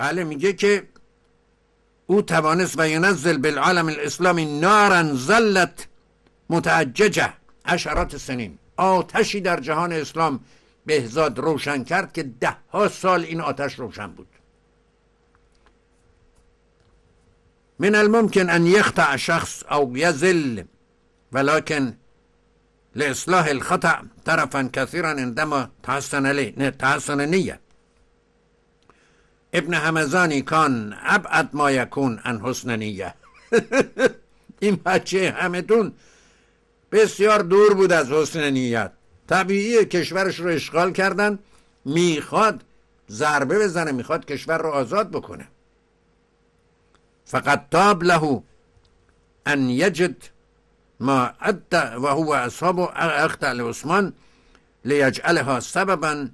بله میگه که او توانست و ینزل بالعالم الاسلامی نارن زلت متعججه عشرات سنین آتشی در جهان اسلام بهزاد روشن کرد که ده ها سال این آتش روشن بود من الممکن ان یخطع شخص او یزل ولكن لاصلاح الخطأ طرفا كثيرا عندما تحسن نه تحسن ابن همزانی کان ابعد ما یکون ان حسن نیه این بچه همتون بسیار دور بود از حسن نیت طبیعی کشورش رو اشغال کردن میخواد ضربه بزنه میخواد کشور رو آزاد بکنه فقط تاب له ان یجد ما عد و هو اصحاب اخت عثمان لیجعلها سببا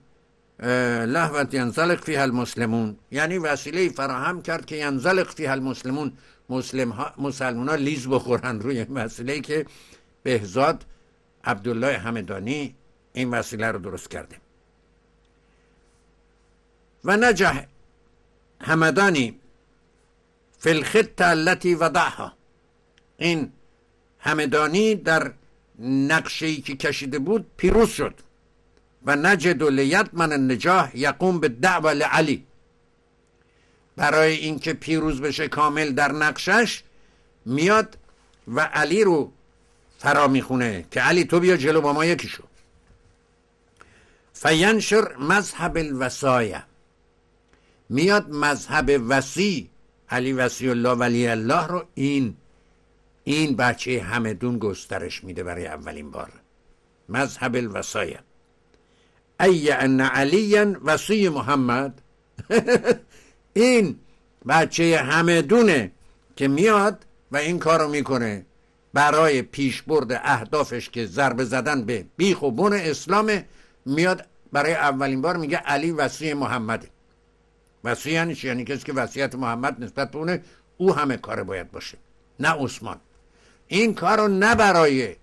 لحوت ینزلق فیها المسلمون یعنی وسیله فراهم کرد که ینزلق فیها المسلمون مسلم ها، مسلمان لیز بخورن روی وسیله که بهزاد عبدالله حمدانی این وسیله رو درست کرده و نجح حمدانی فی الخطه التی وضعها این همدانی در نقشه ای که کشیده بود پیروز شد و نجد و من النجاح یقوم به دعوال علی برای اینکه پیروز بشه کامل در نقشش میاد و علی رو فرا میخونه که علی تو بیا جلو با ما یکی شو فینشر مذهب الوسایه میاد مذهب وسی علی وسی الله ولی الله رو این این بچه همدون گسترش میده برای اولین بار مذهب الوسایه ای ان علیا وصی محمد این بچه همه دونه که میاد و این کارو میکنه برای پیشبرد اهدافش که ضربه زدن به بیخ و بون اسلام میاد برای اولین بار میگه علی وصی محمده وصی یعنی یعنی کسی که وصیت محمد نسبت به او همه کاره باید باشه نه عثمان این کارو نه برای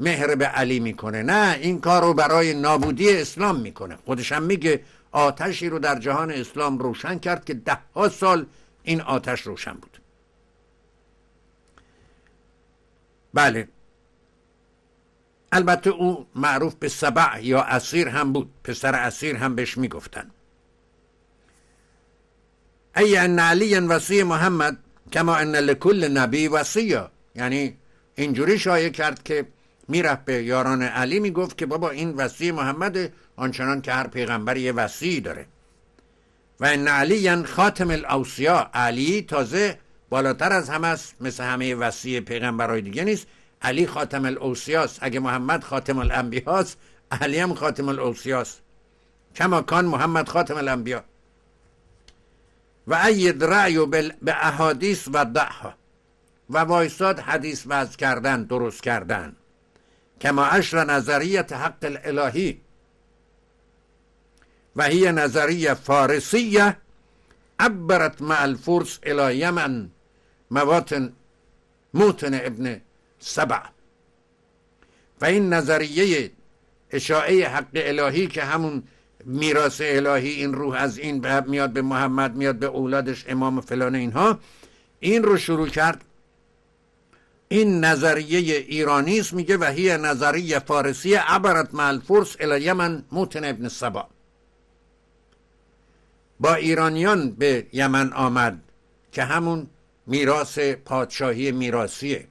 مهر به علی میکنه نه این کار رو برای نابودی اسلام میکنه هم میگه آتشی رو در جهان اسلام روشن کرد که ده ها سال این آتش روشن بود بله البته او معروف به سبع یا اسیر هم بود پسر اسیر هم بهش میگفتن ای ان علی وصی محمد کما ان لکل نبی وصیه یعنی اینجوری شایع کرد که میرفت به یاران علی میگفت که بابا این وسیع محمد آنچنان که هر پیغمبر یه وسیعی داره و ان علی خاتم الاوسیا علی تازه بالاتر از همه است مثل همه وسیع پیغمبرهای دیگه نیست علی خاتم است اگه محمد خاتم الانبیاست علی هم خاتم الاوسیاست کما کان محمد خاتم الانبیا و اید رعی به احادیث و دعها و وایساد حدیث وز کردن درست کردن کما اشر نظریت حق الالهی و هی نظریه فارسیه عبرت مع الفرس الی یمن مواطن موتن ابن سبع و این نظریه اشاعه حق الهی که همون میراث الهی این روح از این به میاد به محمد میاد به اولادش امام فلان اینها این رو شروع کرد این نظریه ایرانی است میگه وهی نظریه فارسی عبرت مال الفرس الی یمن موتن ابن سبا با ایرانیان به یمن آمد که همون میراث پادشاهی میراثیه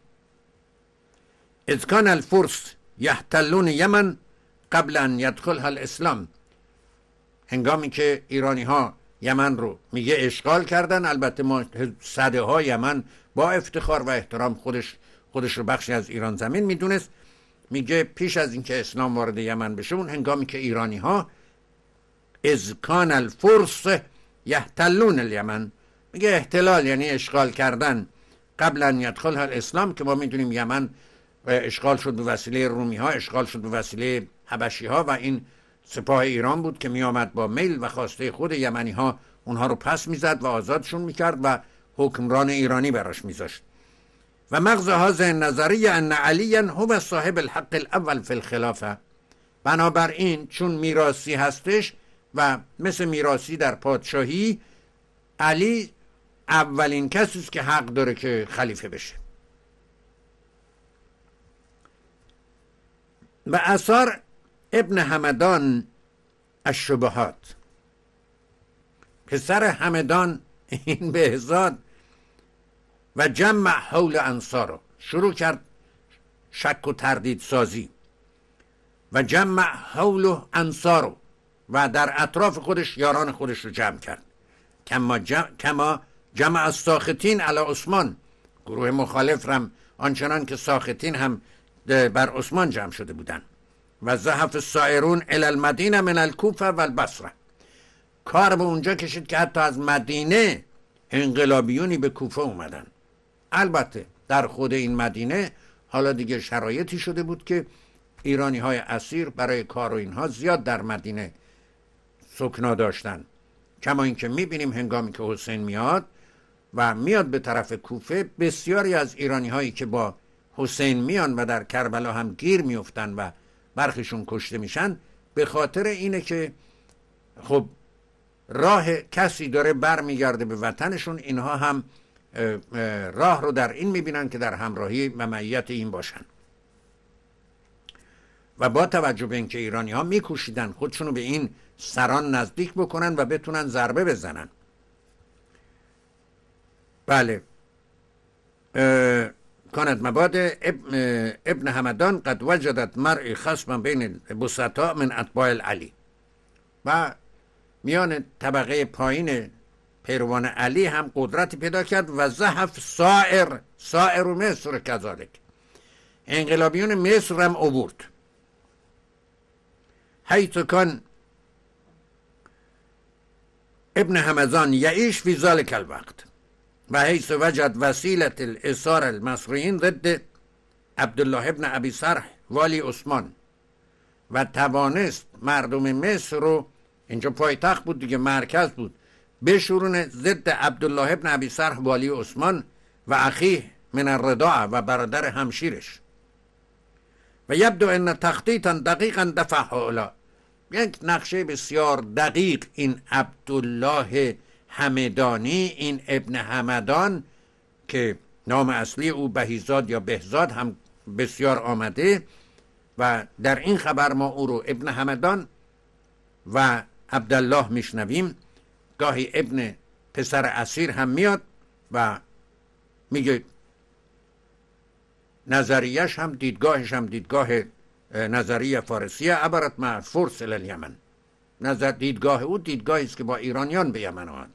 اذ کان الفرس یحتلون یمن قبل ان یدخلها الاسلام هنگامی که ایرانی ها یمن رو میگه اشغال کردن البته ما صده ها یمن با افتخار و احترام خودش خودش رو بخشی از ایران زمین میدونست میگه پیش از اینکه اسلام وارد یمن بشه اون هنگامی که ایرانی ها کان الفرس یحتلون الیمن میگه احتلال یعنی اشغال کردن قبلا یدخل اسلام که ما میدونیم یمن اشغال شد به وسیله رومی ها اشغال شد به وسیله حبشی ها و این سپاه ایران بود که میآمد با میل و خواسته خود یمنی ها اونها رو پس میزد و آزادشون میکرد و حکمران ایرانی براش میذاشت و مغز هذه نظریه ان علی هو صاحب الحق الاول فی الخلافه بنابراین چون میراسی هستش و مثل میراسی در پادشاهی علی اولین کسی است که حق داره که خلیفه بشه و اثار ابن همدان الشبهات پسر همدان این بهزاد و جمع حول انصار شروع کرد شک و تردید سازی و جمع حول و انصار و در اطراف خودش یاران خودش رو جمع کرد کما جمع, کما جمع از ساختین علی عثمان گروه مخالف رم آنچنان که ساختین هم بر عثمان جمع شده بودن و زحف سائرون ال المدینه من الکوفه و البصره کار به اونجا کشید که حتی از مدینه انقلابیونی به کوفه اومدن البته در خود این مدینه حالا دیگه شرایطی شده بود که ایرانی های اسیر برای کار و اینها زیاد در مدینه سکنا داشتن کما اینکه میبینیم هنگامی که حسین میاد و میاد به طرف کوفه بسیاری از ایرانی هایی که با حسین میان و در کربلا هم گیر میفتن و برخشون کشته میشن به خاطر اینه که خب راه کسی داره برمیگرده به وطنشون اینها هم راه رو در این میبینن که در همراهی ممیت این باشن و با توجه به اینکه ایرانی ها میکوشیدن خودشونو به این سران نزدیک بکنن و بتونن ضربه بزنن بله کانت مباد ابن همدان قد وجدت مرعی خصم بین بسطا من اطباع علی و میان طبقه پایین پیروان علی هم قدرت پیدا کرد و زهف سائر سائر و مصر کذالک انقلابیون مصر هم عبورد حیث کن ابن همزان یعیش فی کل الوقت و حیث وجد وسیلت الاسار المصریین ضد عبدالله ابن ابی سرح والی عثمان و توانست مردم مصر رو اینجا پایتخت بود دیگه مرکز بود بشورون ضد عبدالله ابن عبی سرح والی عثمان و اخیه من الرداع و برادر همشیرش و یبدو ان تخطیطا دقیقا دفع حالا یک نقشه بسیار دقیق این عبدالله همدانی این ابن همدان که نام اصلی او بهیزاد یا بهزاد هم بسیار آمده و در این خبر ما او رو ابن همدان و عبدالله میشنویم گاهی ابن پسر اسیر هم میاد و میگه نظریش هم دیدگاهش هم دیدگاه نظریه فارسیه عبرت مع فرس الیمن نظر دیدگاه او دیدگاهی است که با ایرانیان به یمن آن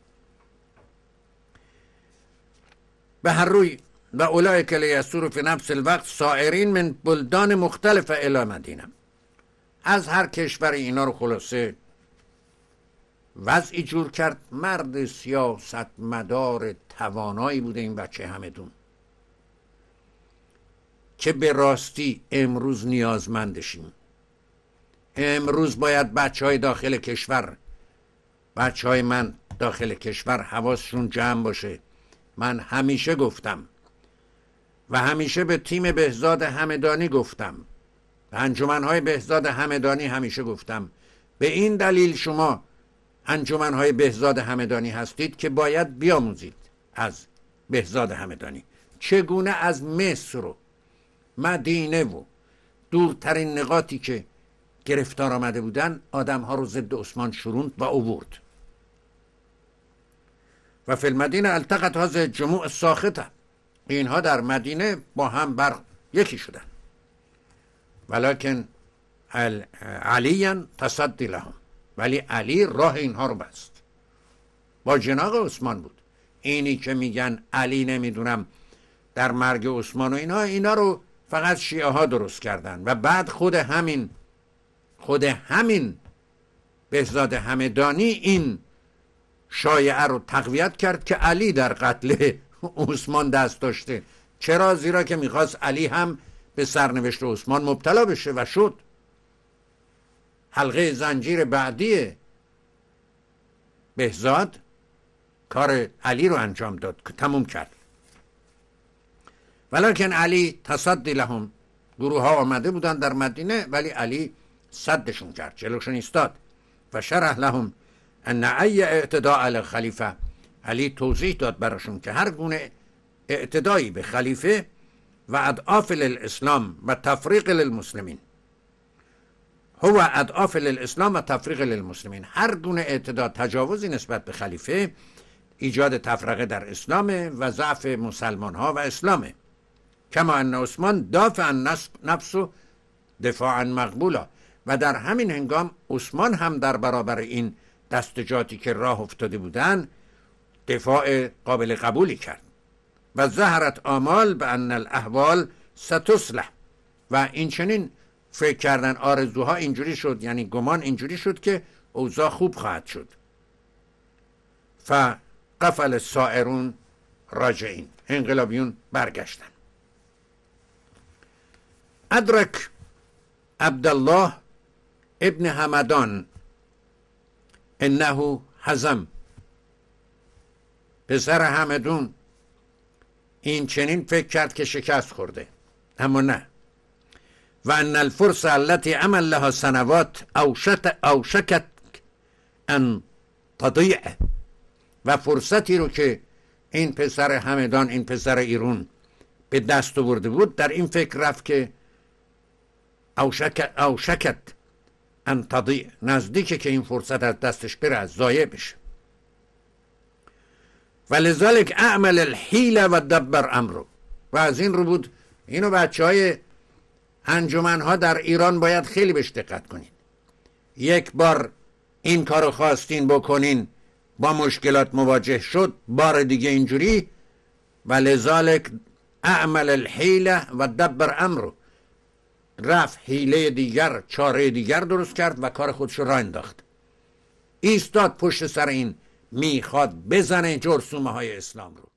به هر روی و اولای کلی فی نفس الوقت سائرین من بلدان مختلف الی مدینه از هر کشور اینا رو خلاصه وضعی جور کرد مرد سیاست مدار توانایی بوده این بچه همدون که به راستی امروز نیازمندشیم امروز باید بچه های داخل کشور بچه های من داخل کشور حواسشون جمع باشه من همیشه گفتم و همیشه به تیم بهزاد همدانی گفتم به انجمنهای بهزاد همدانی همیشه گفتم به این دلیل شما انجمنهای بهزاد همدانی هستید که باید بیاموزید از بهزاد همدانی چگونه از مصر و مدینه و دورترین نقاطی که گرفتار آمده بودن آدمها رو ضد عثمان شروند و اوورد و فی المدینه التقت هاز جموع ساخته اینها در مدینه با هم بر یکی شدن ولیکن علیان تصدی لهم ولی علی راه اینها رو بست با جناق عثمان بود اینی که میگن علی نمیدونم در مرگ عثمان و اینها اینا رو فقط شیعه ها درست کردن و بعد خود همین خود همین بهزاد همدانی این شایعه رو تقویت کرد که علی در قتل عثمان دست داشته چرا زیرا که میخواست علی هم به سرنوشت عثمان مبتلا بشه و شد حلقه زنجیر بعدی بهزاد کار علی رو انجام داد که تموم کرد ولیکن علی تصدی لهم گروه ها آمده بودن در مدینه ولی علی صدشون کرد جلوشون ایستاد و شرح لهم ان ای اعتداء خلیفه علی توضیح داد براشون که هر گونه اعتدایی به خلیفه و ادعاف الاسلام و تفریق للمسلمین هو اضعاف للاسلام و تفریق للمسلمین هر گونه اعتداد تجاوزی نسبت به خلیفه ایجاد تفرقه در اسلام و ضعف مسلمان ها و اسلامه کما ان عثمان دافع نفس و دفاعا مقبولا و در همین هنگام عثمان هم در برابر این دستجاتی که راه افتاده بودن دفاع قابل قبولی کرد و زهرت آمال به ان الاحوال ستصلح و این چنین فکر کردن آرزوها اینجوری شد یعنی گمان اینجوری شد که اوضاع خوب خواهد شد قفل سائرون راجعین انقلابیون برگشتن ادرک عبدالله ابن حمدان انه حزم پسر همدون این چنین فکر کرد که شکست خورده اما نه و ان الفرصه التی عمل لها سنوات اوشت اوشکت ان تضیع و فرصتی رو که این پسر همدان این پسر ایرون به دست آورده بود در این فکر رفت که اوشک اوشکت ان تضیع نزدیکه که این فرصت از دستش بره از ضایع بشه و لذلک اعمل الحیل و دبر امرو و از این رو بود اینو بچه های انجمنها در ایران باید خیلی بهش دقت کنید یک بار این کارو خواستین بکنین با مشکلات مواجه شد بار دیگه اینجوری و لذالک اعمل الحیله و دبر امرو رفت حیله دیگر چاره دیگر درست کرد و کار خودش را انداخت ایستاد پشت سر این میخواد بزنه جرسومه های اسلام رو